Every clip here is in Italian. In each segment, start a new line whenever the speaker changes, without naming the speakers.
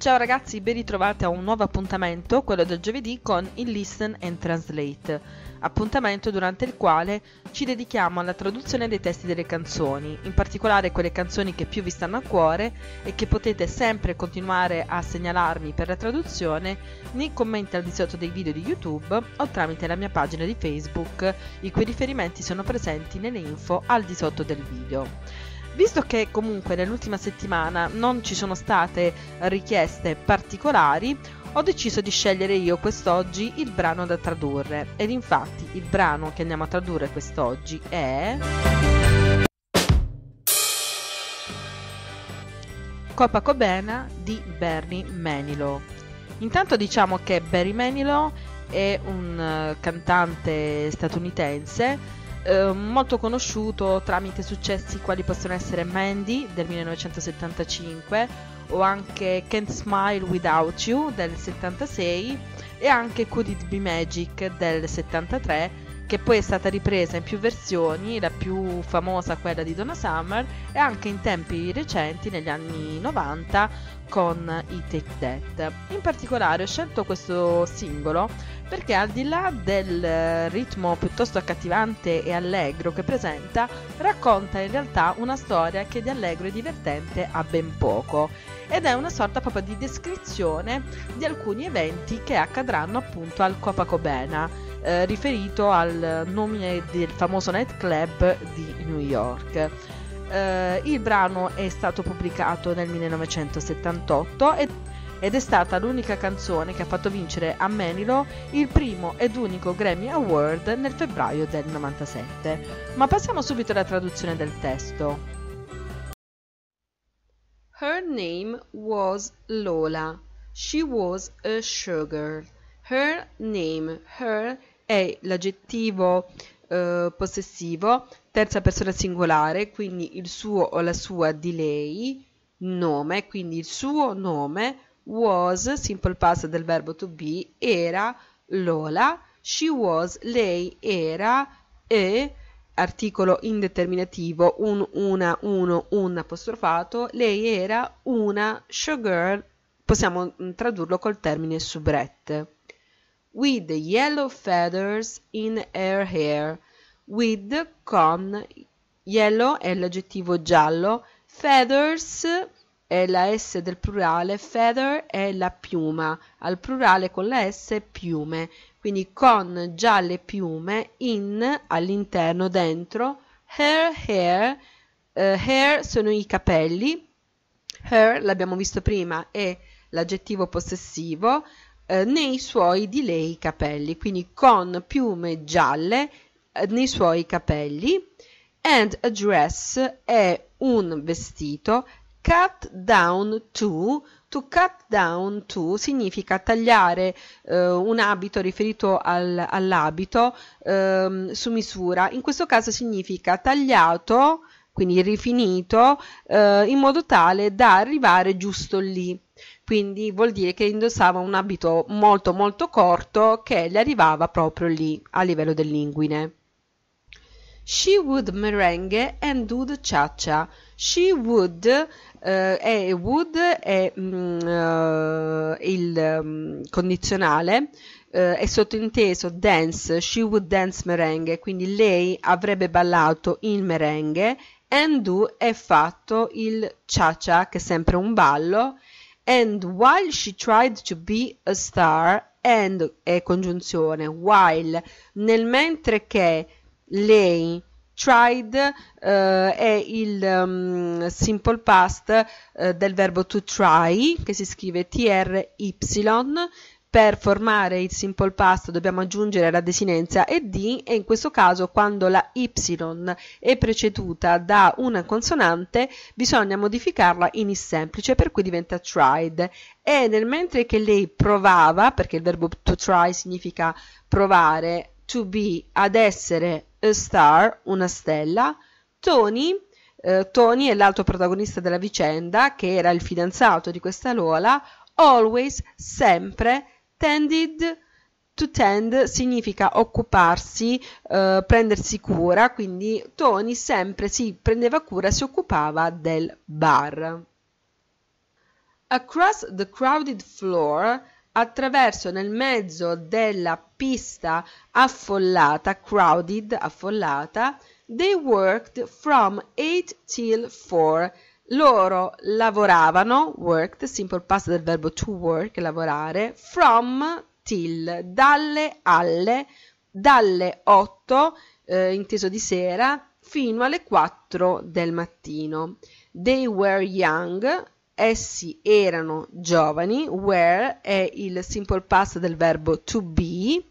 Ciao ragazzi, ben ritrovati a un nuovo appuntamento, quello del giovedì con il Listen and Translate, appuntamento durante il quale ci dedichiamo alla traduzione dei testi delle canzoni, in particolare quelle canzoni che più vi stanno a cuore e che potete sempre continuare a segnalarmi per la traduzione nei commenti al di sotto dei video di YouTube o tramite la mia pagina di Facebook, i cui riferimenti sono presenti nelle info al di sotto del video. Visto che comunque nell'ultima settimana non ci sono state richieste particolari, ho deciso di scegliere io quest'oggi il brano da tradurre ed infatti il brano che andiamo a tradurre quest'oggi è Copacabana di Bernie Manilow. Intanto diciamo che Bernie Manilow è un eh, cantante statunitense eh, molto conosciuto tramite successi quali possono essere Mandy del 1975 o anche Can't Smile Without You del 76 e anche Could It Be Magic del 73 che poi è stata ripresa in più versioni, la più famosa quella di Donna Summer e anche in tempi recenti negli anni 90 con I Take That. In particolare ho scelto questo singolo perché al di là del eh, ritmo piuttosto accattivante e allegro che presenta, racconta in realtà una storia che di allegro e divertente ha ben poco ed è una sorta proprio di descrizione di alcuni eventi che accadranno appunto al Copacabana, eh, riferito al nome del famoso nightclub di New York. Eh, il brano è stato pubblicato nel 1978 e ed è stata l'unica canzone che ha fatto vincere a Menilo il primo ed unico Grammy Award nel febbraio del 97. Ma passiamo subito alla traduzione del testo. Her name was Lola. She was a sugar. Her name, her è l'aggettivo eh, possessivo, terza persona singolare, quindi il suo o la sua di lei, nome, quindi il suo nome was, simple past del verbo to be, era Lola, she was, lei era, e, articolo indeterminativo, un, una, uno, un apostrofato, lei era una showgirl, possiamo mm, tradurlo col termine soubrette. With yellow feathers in her hair, with, con, yellow è l'aggettivo giallo, feathers è la S del plurale, feather è la piuma, al plurale con la S piume, quindi con gialle piume, in all'interno, dentro, her, hair, eh, hair sono i capelli, her l'abbiamo visto prima è l'aggettivo possessivo, eh, nei suoi di lei capelli, quindi con piume gialle eh, nei suoi capelli, and a dress è un vestito cut down to To cut down to significa tagliare eh, un abito riferito al, all'abito ehm, su misura, in questo caso significa tagliato, quindi rifinito, eh, in modo tale da arrivare giusto lì. Quindi vuol dire che indossava un abito molto molto corto che gli arrivava proprio lì, a livello dell'inguine. She would merengue and do the cha-cha. She would eh, è would è mh, mm, eh, il mh, mm, condizionale eh, è sottinteso dance, she would dance merengue, quindi lei avrebbe ballato il merengue and do è fatto il cha-cha che è sempre un ballo and while she tried to be a star and è congiunzione while nel mentre che lei. Tried uh, è il um, simple past uh, del verbo to try che si scrive T-R-Y. Per formare il simple past dobbiamo aggiungere la desinenza ed e in questo caso quando la y è preceduta da una consonante bisogna modificarla in is semplice per cui diventa tried e nel mentre che lei provava, perché il verbo to try significa provare to be ad essere a star, una stella, Tony, eh, Tony è l'altro protagonista della vicenda, che era il fidanzato di questa Lola, always, sempre, tended to tend significa occuparsi, eh, prendersi cura, quindi Tony sempre si prendeva cura, si occupava del bar. Across the crowded floor attraverso nel mezzo della pista affollata, crowded, affollata, they worked from 8 till 4. Loro lavoravano, worked, simple past del verbo to work, lavorare, from till, dalle alle, dalle 8, eh, inteso di sera, fino alle 4 del mattino. They were young, essi erano giovani, were è il simple past del verbo to be,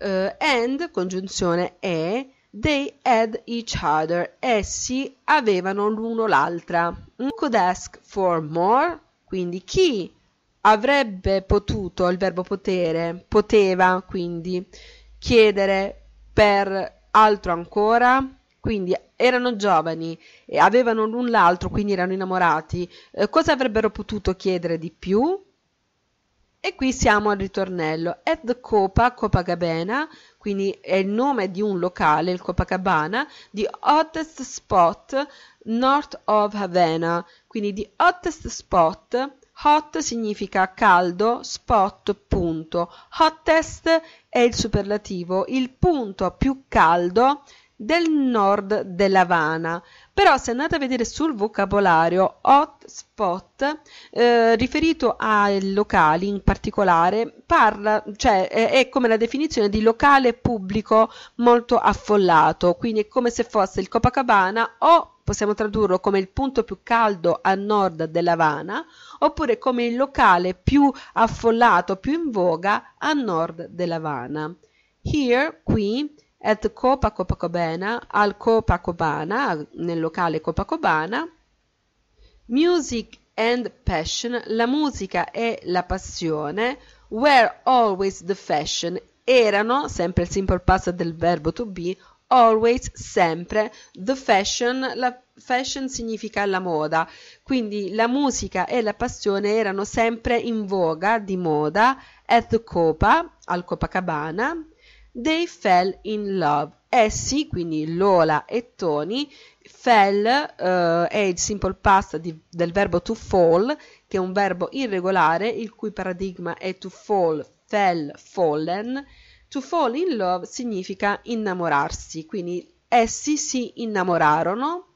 uh, and, congiunzione e, they had each other, essi avevano l'uno l'altra. Who Could ask for more, quindi chi avrebbe potuto, il verbo potere, poteva quindi chiedere per altro ancora, quindi erano giovani, e eh, avevano l'un l'altro, quindi erano innamorati. Eh, cosa avrebbero potuto chiedere di più? E qui siamo al ritornello. Ed Copa, Copacabana, quindi è il nome di un locale, il Copacabana, di hottest spot north of Havana. Quindi di hottest spot, hot significa caldo, spot, punto. Hottest è il superlativo, il punto più caldo del nord dell'Havana. Però se andate a vedere sul vocabolario hotspot eh, riferito ai locali in particolare, parla, cioè è, è, come la definizione di locale pubblico molto affollato, quindi è come se fosse il Copacabana o possiamo tradurlo come il punto più caldo a nord dell'Havana oppure come il locale più affollato, più in voga a nord dell'Havana. Here, qui, at Copa Copacabana, al Copacabana, nel locale Copacabana. Music and passion, la musica e la passione. Were always the fashion, erano, sempre il simple past del verbo to be, always, sempre, the fashion, la fashion significa la moda, quindi la musica e la passione erano sempre in voga, di moda, at Copa, al Copacabana, They fell in love. Essi, eh quindi Lola e Tony, fell uh, è il simple past di, del verbo to fall, che è un verbo irregolare, il cui paradigma è to fall, fell, fallen. To fall in love significa innamorarsi, quindi essi si innamorarono.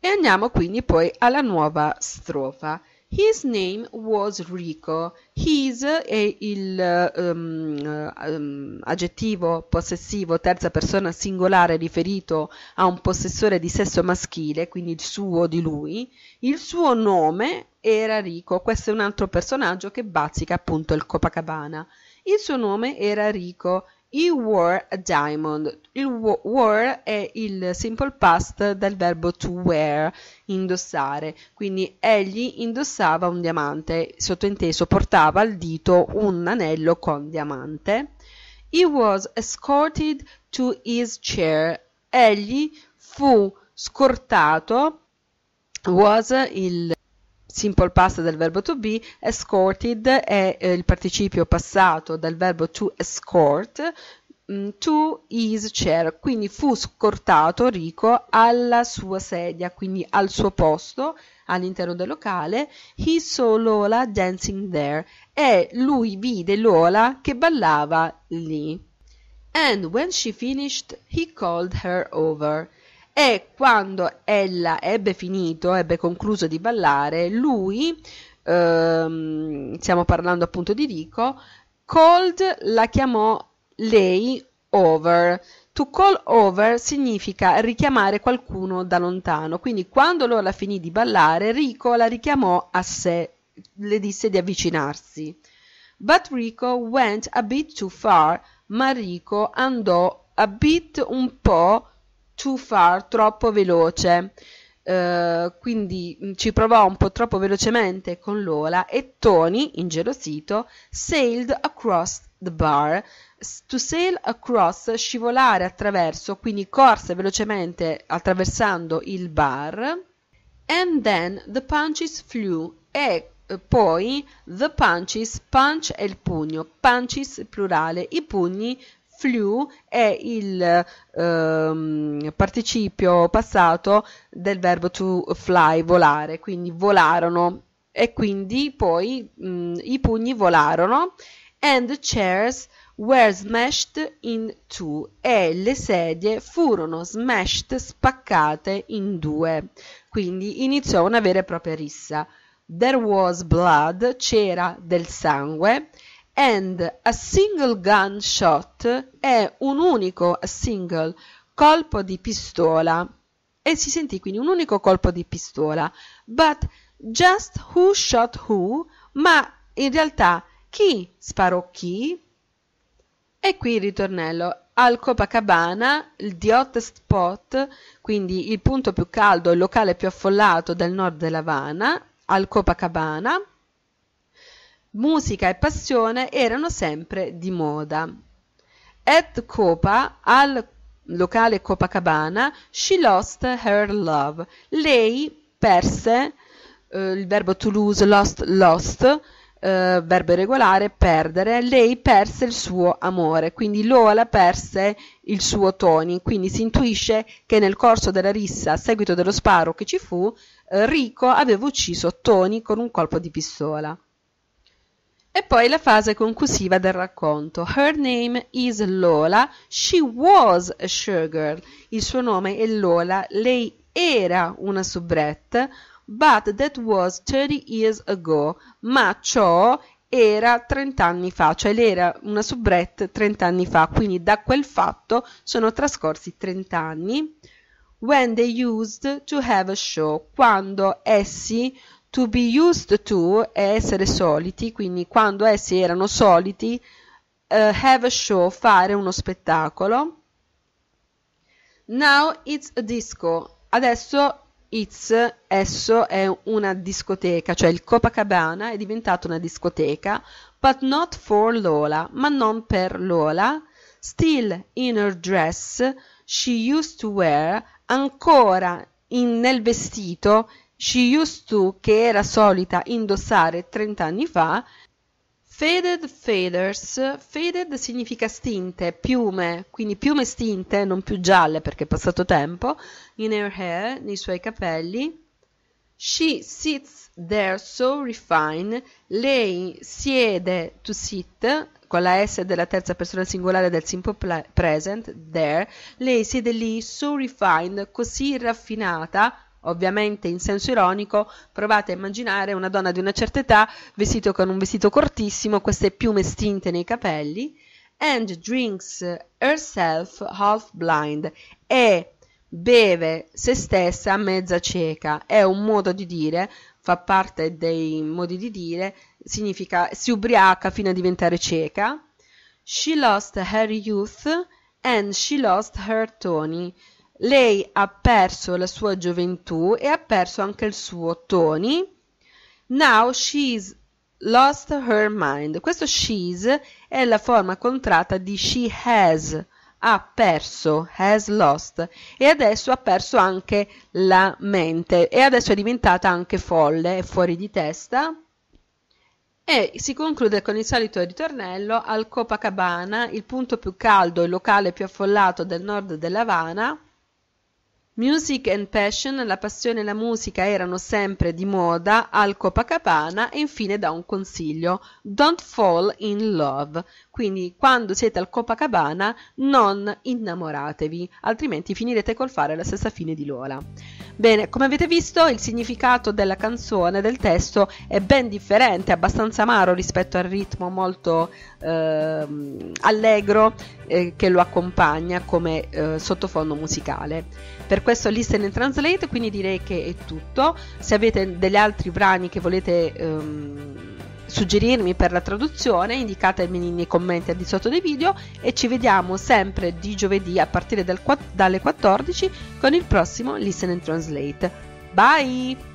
E andiamo quindi poi alla nuova strofa. His name was Rico. His è il um, um, aggettivo possessivo terza persona singolare riferito a un possessore di sesso maschile, quindi il suo di lui. Il suo nome era Rico. Questo è un altro personaggio che bazzica appunto il Copacabana. Il suo nome era Rico He wore a diamond. Il wore è il simple past del verbo to wear, indossare. Quindi egli indossava un diamante, sottointeso portava al dito un anello con diamante. He was escorted to his chair. Egli fu scortato. Was il simple past del verbo to be, escorted è eh, il participio passato dal verbo to escort, mm, to his chair, quindi fu scortato Rico alla sua sedia, quindi al suo posto all'interno del locale, he saw Lola dancing there, e lui vide Lola che ballava lì. And when she finished, he called her over e quando ella ebbe finito, ebbe concluso di ballare, lui, ehm, stiamo parlando appunto di Rico, called la chiamò lei over. To call over significa richiamare qualcuno da lontano, quindi quando Lola finì di ballare, Rico la richiamò a sé, le disse di avvicinarsi. But Rico went a bit too far, ma Rico andò a bit un po' too far, troppo veloce. Uh, quindi mm, ci provò un po' troppo velocemente con Lola e Tony, ingelosito, sailed across the bar. S- to sail across, scivolare attraverso, quindi corse velocemente attraversando il bar. And then the punches flew e eh, poi the punches, punch è il pugno, punches plurale, i pugni flu è il ehm, participio passato del verbo to fly, volare, quindi volarono e quindi poi mh, mm, i pugni volarono and the chairs were smashed in two e le sedie furono smashed, spaccate in due. Quindi iniziò una vera e propria rissa. There was blood, c'era del sangue and a single gun shot è un unico single colpo di pistola e si sentì quindi un unico colpo di pistola but just who shot who ma in realtà chi sparò chi e qui il ritornello al Copacabana, il the hottest spot, quindi il punto più caldo, il locale più affollato del nord dell'Havana, al Copacabana, musica e passione erano sempre di moda. At Copa, al locale Copacabana, she lost her love. Lei perse, eh, il verbo to lose, lost, lost, eh, verbo irregolare, perdere. Lei perse il suo amore, quindi Lola perse il suo Tony. Quindi si intuisce che nel corso della rissa, a seguito dello sparo che ci fu, eh, Rico aveva ucciso Tony con un colpo di pistola. E poi la fase conclusiva del racconto. Her name is Lola, she was a sugar. Il suo nome è Lola, lei era una soubrette, but that was 30 years ago, ma ciò era 30 anni fa, cioè lei era una soubrette 30 anni fa, quindi da quel fatto sono trascorsi 30 anni. When they used to have a show, quando essi to be used to è essere soliti, quindi quando essi erano soliti uh, have a show, fare uno spettacolo. Now it's a disco. Adesso it's, esso è una discoteca, cioè il Copacabana è diventato una discoteca, but not for Lola, ma non per Lola. Still in her dress she used to wear, ancora in, nel vestito she used to, che era solita indossare 30 anni fa, Faded feathers, faded significa stinte, piume, quindi piume stinte, non più gialle perché è passato tempo, in her hair, nei suoi capelli. She sits there so refined, lei siede to sit, con la S della terza persona singolare del simple present, there, lei siede lì so refined, così raffinata, ovviamente in senso ironico, provate a immaginare una donna di una certa età vestita con un vestito cortissimo, queste piume stinte nei capelli, and drinks herself half blind e beve se stessa mezza cieca. È un modo di dire, fa parte dei modi di dire, significa si ubriaca fino a diventare cieca. She lost her youth and she lost her Tony. Lei ha perso la sua gioventù e ha perso anche il suo Tony. Now she's lost her mind. Questo she's è la forma contratta di she has, ha perso, has lost e adesso ha perso anche la mente e adesso è diventata anche folle, e fuori di testa. E si conclude con il solito ritornello al Copacabana, il punto più caldo e locale più affollato del nord dell'Havana. Music and passion, la passione e la musica erano sempre di moda al Copacabana e infine da un consiglio, Don't Fall in Love, quindi quando siete al Copacabana non innamoratevi, altrimenti finirete col fare la stessa fine di Lola. Bene, come avete visto il significato della canzone, del testo è ben differente, abbastanza amaro rispetto al ritmo molto eh, allegro eh, che lo accompagna come eh, sottofondo musicale. Per questo Listen and Translate quindi direi che è tutto. Se avete degli altri brani che volete... Ehm, suggerirmi per la traduzione indicatemi nei commenti al di sotto dei video e ci vediamo sempre di giovedì a partire dal, dalle 14 con il prossimo Listen and Translate. Bye!